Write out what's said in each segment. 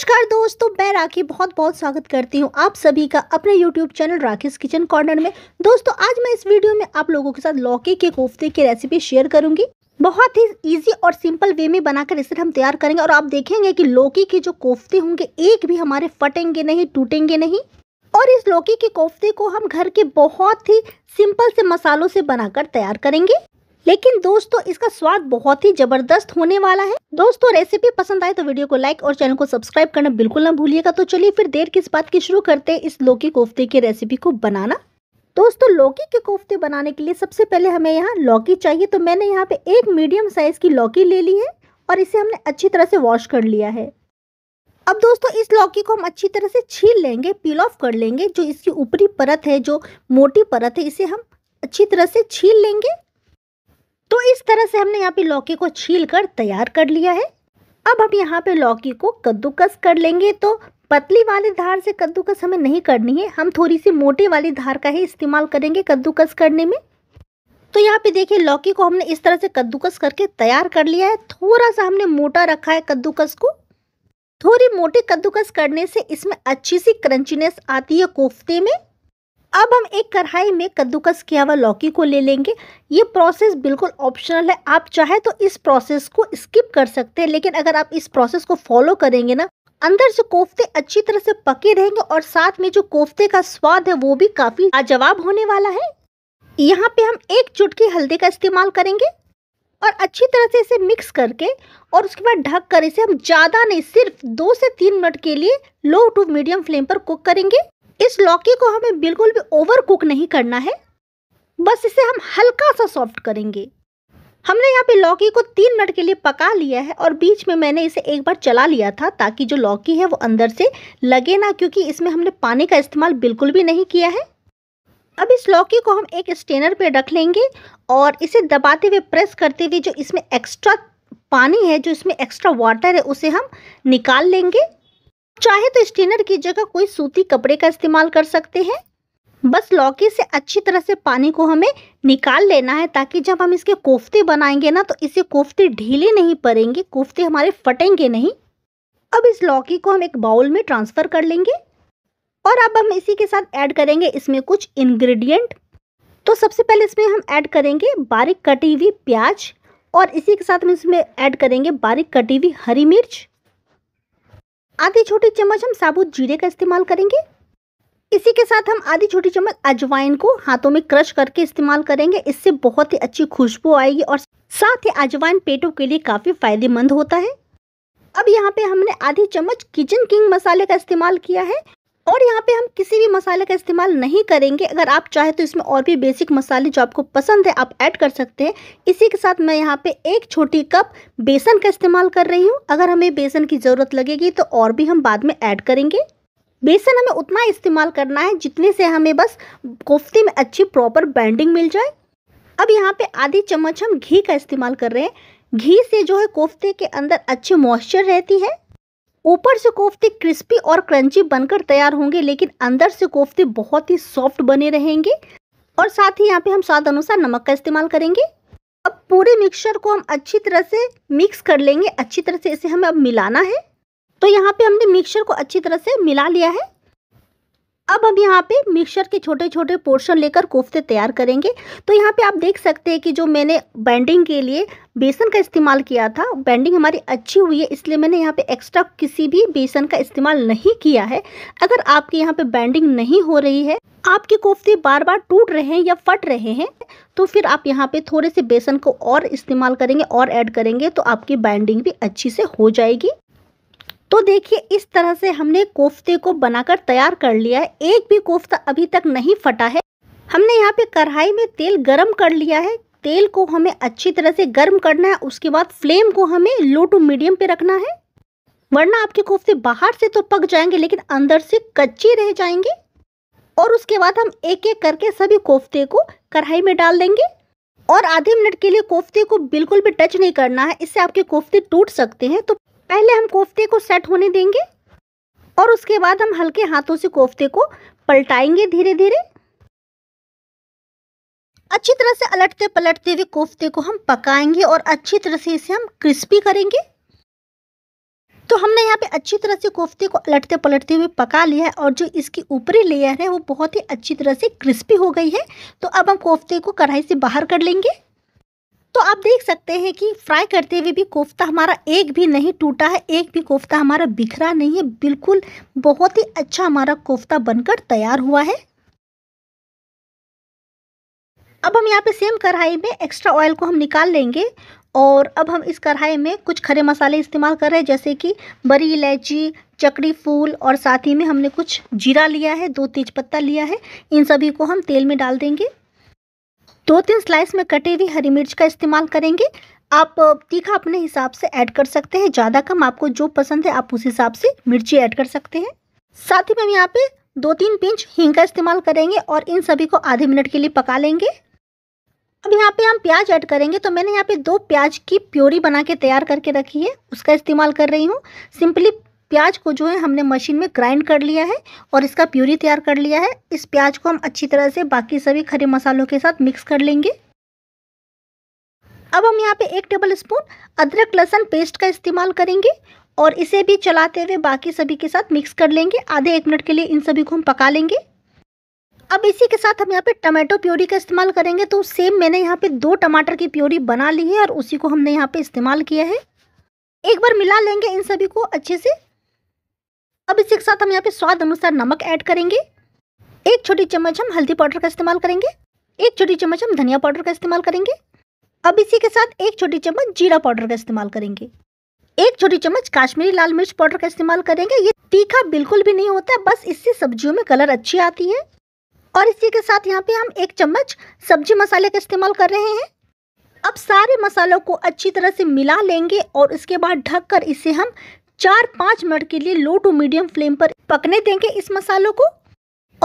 नमस्कार दोस्तों मैं राखी बहुत बहुत स्वागत करती हूँ आप सभी का अपने YouTube channel Rakhi's kitchen corner में दोस्तों आज मैं इस वीडियो में आप लोगों के साथ लौकी के कोफ्ते की रेसिपी शेयर करूंगी बहुत ही इजी और सिंपल वे में बनाकर इसे हम तैयार करेंगे और आप देखेंगे कि लौकी के जो कोफ्ते होंगे एक भी हमारे फटेंगे नहीं टूटेंगे नहीं और इस लौकी के कोफ्ते को हम घर के बहुत ही सिंपल से मसालों से बनाकर तैयार करेंगे लेकिन दोस्तों इसका स्वाद बहुत ही जबरदस्त होने वाला है दोस्तों रेसिपी पसंद आए तो वीडियो को लाइक और चैनल को सब्सक्राइब करना बिल्कुल ना भूलिएगा तो चलिए फिर देर किस बात की शुरू करते हैं इस लौकी कोफ्ते की रेसिपी को बनाना दोस्तों लौकी के कोफ्ते बनाने के लिए सबसे पहले हमें यहाँ लौकी चाहिए तो मैंने यहाँ पे एक मीडियम साइज़ की लौकी ले ली है और इसे हमने अच्छी तरह से वॉश कर लिया है अब दोस्तों इस लौकी को हम अच्छी तरह से छील लेंगे पील ऑफ कर लेंगे जो इसकी ऊपरी परत है जो मोटी परत है इसे हम अच्छी तरह से छील लेंगे तो इस तरह से हमने यहाँ पे लौकी को छील कर तैयार कर लिया है अब हम यहाँ पे लौकी को कद्दूकस कर लेंगे तो पतली वाली धार से कद्दूकस हमें नहीं करनी है हम थोड़ी सी मोटी वाली धार का ही इस्तेमाल करेंगे कद्दूकस करने में तो यहाँ पे देखिए लौकी को हमने इस तरह से कद्दूकस करके तैयार कर लिया है थोड़ा सा हमने मोटा रखा है कद्दूकस को थोड़ी मोटी कद्दूकस करने से इसमें अच्छी सी क्रंचीनेस आती है कोफ्ते में अब हम एक कढ़ाई में कद्दूकस किया हुआ लौकी को ले लेंगे ये प्रोसेस बिल्कुल ऑप्शनल है आप चाहे तो इस प्रोसेस को स्किप कर सकते हैं लेकिन अगर आप इस प्रोसेस को फॉलो करेंगे ना अंदर से कोफ्ते अच्छी तरह से पके रहेंगे और साथ में जो कोफ्ते का स्वाद है वो भी काफ़ी लाजवाब होने वाला है यहाँ पे हम एक चुटकी हल्दी का इस्तेमाल करेंगे और अच्छी तरह से इसे मिक्स करके और उसके बाद ढक कर इसे हम ज़्यादा नहीं सिर्फ दो से तीन मिनट के लिए लो टू मीडियम फ्लेम पर कुक करेंगे इस लौकी को हमें बिल्कुल भी ओवर कुक नहीं करना है बस इसे हम हल्का सा सॉफ्ट करेंगे हमने यहाँ पे लौकी को तीन मिनट के लिए पका लिया है और बीच में मैंने इसे एक बार चला लिया था ताकि जो लौकी है वो अंदर से लगे ना क्योंकि इसमें हमने पानी का इस्तेमाल बिल्कुल भी नहीं किया है अब इस लौकी को हम एक स्टेनर पे रख लेंगे और इसे दबाते हुए प्रेस करते हुए जो इसमें एक्स्ट्रा पानी है जो इसमें एक्स्ट्रा वाटर है उसे हम निकाल लेंगे चाहे तो स्टेनर की जगह कोई सूती कपड़े का इस्तेमाल कर सकते हैं बस लौकी से अच्छी तरह से पानी को हमें निकाल लेना है ताकि जब हम इसके कोफ्ते बनाएंगे ना तो इसे कोफ्ते ढीले नहीं पड़ेंगे कोफ्ते हमारे फटेंगे नहीं अब इस लौकी को हम एक बाउल में ट्रांसफ़र कर लेंगे और अब हम इसी के साथ ऐड करेंगे इसमें कुछ इंग्रेडिएंट तो सबसे पहले इसमें हम ऐड करेंगे बारीक कटी हुई प्याज और इसी के साथ हम इसमें ऐड करेंगे बारीक कटी हुई हरी मिर्च आधी छोटी चम्मच हम साबुत जीरे का इस्तेमाल करेंगे इसी के साथ हम आधी छोटी चम्मच अजवाइन को हाथों में क्रश करके इस्तेमाल करेंगे इससे बहुत ही अच्छी खुशबू आएगी और साथ ही अजवाइन पेटों के लिए काफ़ी फायदेमंद होता है अब यहाँ पे हमने आधी चम्मच किचन किंग मसाले का इस्तेमाल किया है और यहाँ पे हम किसी भी मसाले का इस्तेमाल नहीं करेंगे अगर आप चाहे तो इसमें और भी बेसिक मसाले जो आपको पसंद है आप ऐड कर सकते हैं इसी के साथ मैं यहाँ पे एक छोटी कप बेसन का इस्तेमाल कर रही हूँ अगर हमें बेसन की ज़रूरत लगेगी तो और भी हम बाद में ऐड करेंगे बेसन हमें उतना इस्तेमाल करना है जितने से हमें बस कोफ्ते में अच्छी प्रॉपर बैंडिंग मिल जाए अब यहाँ पर आधी चम्मच हम घी का इस्तेमाल कर रहे हैं घी से जो है कोफ्ते के अंदर अच्छी मॉइस्चर रहती है ऊपर से कोफ्ते क्रिस्पी और क्रंची बनकर तैयार होंगे लेकिन अंदर से कोफ्ते बहुत ही सॉफ्ट बने रहेंगे और साथ ही यहाँ पे हम स्वाद अनुसार नमक का इस्तेमाल करेंगे अब पूरे मिक्सचर को हम अच्छी तरह से मिक्स कर लेंगे अच्छी तरह से इसे हमें अब मिलाना है तो यहाँ पे हमने मिक्सचर को अच्छी तरह से मिला लिया है अब हम यहाँ पे मिक्सचर के छोटे छोटे पोर्शन लेकर कोफ्ते तैयार करेंगे तो यहाँ पे आप देख सकते हैं कि जो मैंने बैंडिंग के लिए बेसन का इस्तेमाल किया था बैंडिंग हमारी अच्छी हुई है इसलिए मैंने यहाँ पे एक्स्ट्रा किसी भी बेसन का इस्तेमाल नहीं किया है अगर आपके यहाँ पे बैंडिंग नहीं हो रही है आपके कोफ्ते बार बार टूट रहे हैं या फट रहे हैं तो फिर आप यहाँ पे थोड़े से बेसन को और इस्तेमाल करेंगे और ऐड करेंगे तो आपकी बैंडिंग भी अच्छी से हो जाएगी तो देखिए इस तरह से हमने कोफ्ते को बनाकर तैयार कर लिया है एक भी कोफ्ता अभी तक नहीं फटा है हमने यहाँ पे कढ़ाई में तेल गरम कर लिया है तेल को हमें अच्छी तरह से गर्म करना है उसके बाद फ्लेम को हमें लो टू मीडियम पे रखना है वरना आपके कोफ्ते बाहर से तो पक जाएंगे लेकिन अंदर से कच्ची रह जाएंगे और उसके बाद हम एक एक करके सभी कोफ्ते को कढ़ाई में डाल देंगे और आधे मिनट के लिए कोफ्ते को बिल्कुल भी टच नहीं करना है इससे आपके कोफ्ते टूट सकते हैं तो पहले हम कोफ्ते को सेट होने देंगे और उसके बाद हम हल्के हाथों से कोफ्ते को पलटाएंगे धीरे धीरे अच्छी तरह से अलटते पलटते हुए कोफ्ते को हम पकाएंगे और अच्छी तरह से इसे हम क्रिस्पी करेंगे तो हमने यहाँ पे अच्छी तरह से कोफ्ते को अलटते पलटते हुए पका लिया है और जो इसकी ऊपरी लेयर है वो बहुत ही अच्छी तरह से क्रिस्पी हो गई है तो अब हम कोफ्ते को कढ़ाई से बाहर कर लेंगे तो आप देख सकते हैं कि फ्राई करते हुए भी कोफ्ता हमारा एक भी नहीं टूटा है एक भी कोफ्ता हमारा बिखरा नहीं है बिल्कुल बहुत ही अच्छा हमारा कोफ्ता बनकर तैयार हुआ है अब हम यहाँ पे सेम कढ़ाई में एक्स्ट्रा ऑयल को हम निकाल लेंगे और अब हम इस कढ़ाई में कुछ खड़े मसाले इस्तेमाल कर रहे हैं जैसे कि बड़ी इलायची चकड़ी फूल और साथ ही में हमने कुछ जीरा लिया है दो तेज़पत्ता लिया है इन सभी को हम तेल में डाल देंगे दो तीन स्लाइस में कटी हुई हरी मिर्च का इस्तेमाल करेंगे आप तीखा अपने हिसाब से ऐड कर सकते हैं ज़्यादा कम आपको जो पसंद है आप उस हिसाब से मिर्ची ऐड कर सकते हैं साथ ही हम यहाँ पे दो तीन पिंच हींग का इस्तेमाल करेंगे और इन सभी को आधे मिनट के लिए पका लेंगे अब यहाँ पे हम प्याज ऐड करेंगे तो मैंने यहाँ पे दो प्याज की प्योरी बना के तैयार करके रखी है उसका इस्तेमाल कर रही हूँ सिंपली प्याज को जो है हमने मशीन में ग्राइंड कर लिया है और इसका प्यूरी तैयार कर लिया है इस प्याज को हम अच्छी तरह से बाकी सभी खरे मसालों के साथ मिक्स कर लेंगे अब हम यहाँ पे एक टेबल स्पून अदरक लहसन पेस्ट का इस्तेमाल करेंगे और इसे भी चलाते हुए बाकी सभी के साथ मिक्स कर लेंगे आधे एक मिनट के लिए इन सभी को हम पका लेंगे अब इसी के साथ हम यहाँ पे टमाटो प्योरी का इस्तेमाल करेंगे तो सेम मैंने यहाँ पे दो टमाटर की प्योरी बना ली है और उसी को हमने यहाँ पे इस्तेमाल किया है एक बार मिला लेंगे इन सभी को अच्छे से अब इसी के साथ हम यहाँ पे स्वाद अनुसार नमक ऐड करेंगे एक छोटी चम्मच हम हल्दी पाउडर का इस्तेमाल करेंगे एक छोटी चम्मच हम धनिया पाउडर का इस्तेमाल करेंगे अब इसी के साथ एक छोटी चम्मच जीरा पाउडर का इस्तेमाल करेंगे एक छोटी चम्मच काश्मीरी लाल मिर्च पाउडर का इस्तेमाल करेंगे ये तीखा बिल्कुल भी नहीं होता बस इससे सब्जियों में कलर अच्छी आती है और इसी के साथ यहाँ पे हम एक चम्मच सब्जी मसाले का इस्तेमाल कर रहे हैं अब सारे मसालों को अच्छी तरह से मिला लेंगे और इसके बाद ढककर इसे हम चार पाँच मिनट के लिए लो टू मीडियम फ्लेम पर पकने देंगे इस मसालों को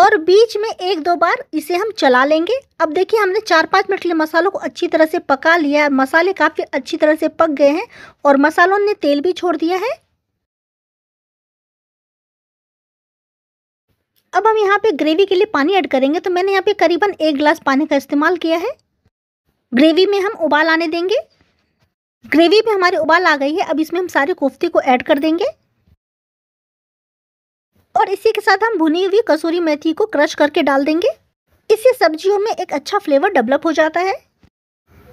और बीच में एक दो बार इसे हम चला लेंगे अब देखिए हमने चार पाँच मिनट के लिए मसालों को अच्छी तरह से पका लिया मसाले काफ़ी अच्छी तरह से पक गए हैं और मसालों ने तेल भी छोड़ दिया है अब हम यहाँ पे ग्रेवी के लिए पानी ऐड करेंगे तो मैंने यहाँ पे करीबन एक गिलास पानी का इस्तेमाल किया है ग्रेवी में हम उबाल आने देंगे ग्रेवी में हमारे उबाल आ गई है अब इसमें हम सारे कोफ्ते को ऐड कर देंगे और इसी के साथ हम भुनी हुई कसूरी मेथी को क्रश करके डाल देंगे इससे सब्जियों में एक अच्छा फ्लेवर डेवलप हो जाता है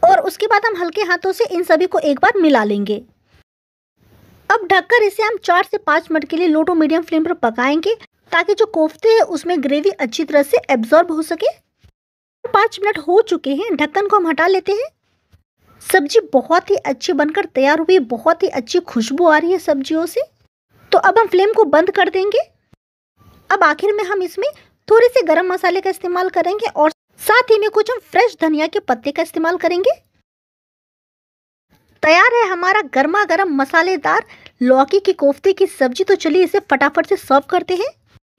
और उसके बाद हम हल्के हाथों से इन सभी को एक बार मिला लेंगे अब ढककर इसे हम चार से पाँच मिनट के लिए लो टू मीडियम फ्लेम पर पकाएंगे ताकि जो कोफ्ते हैं उसमें ग्रेवी अच्छी तरह से एब्जॉर्ब हो सके पाँच मिनट हो चुके हैं ढक्कन को हम हटा लेते हैं सब्जी बहुत ही अच्छी बनकर तैयार हुई बहुत ही अच्छी खुशबू आ रही है सब्जियों से तो अब हम फ्लेम को बंद कर देंगे अब आखिर में हम इसमें थोड़े से गरम मसाले का इस्तेमाल करेंगे और साथ ही में कुछ हम फ्रेश धनिया के पत्ते का इस्तेमाल करेंगे तैयार है हमारा गर्मा गर्म मसालेदार लौकी की कोफ्ते की सब्जी तो चलिए इसे फटाफट से सर्व करते हैं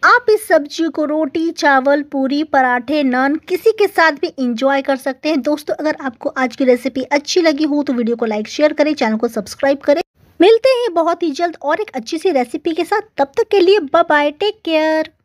आप इस सब्जी को रोटी चावल पूरी पराठे नान किसी के साथ भी इंजॉय कर सकते हैं दोस्तों अगर आपको आज की रेसिपी अच्छी लगी हो तो वीडियो को लाइक शेयर करें चैनल को सब्सक्राइब करें मिलते हैं बहुत ही जल्द और एक अच्छी सी रेसिपी के साथ तब तक के लिए बाय टेक केयर